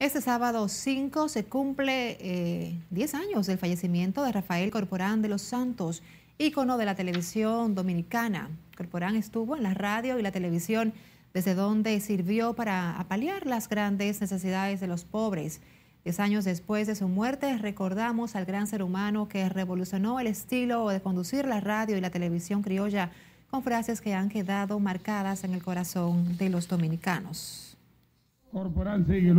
Este sábado 5 se cumple 10 eh, años del fallecimiento de Rafael Corporán de los Santos, ícono de la televisión dominicana. Corporán estuvo en la radio y la televisión desde donde sirvió para apalear las grandes necesidades de los pobres. Diez años después de su muerte, recordamos al gran ser humano que revolucionó el estilo de conducir la radio y la televisión criolla con frases que han quedado marcadas en el corazón de los dominicanos. sigue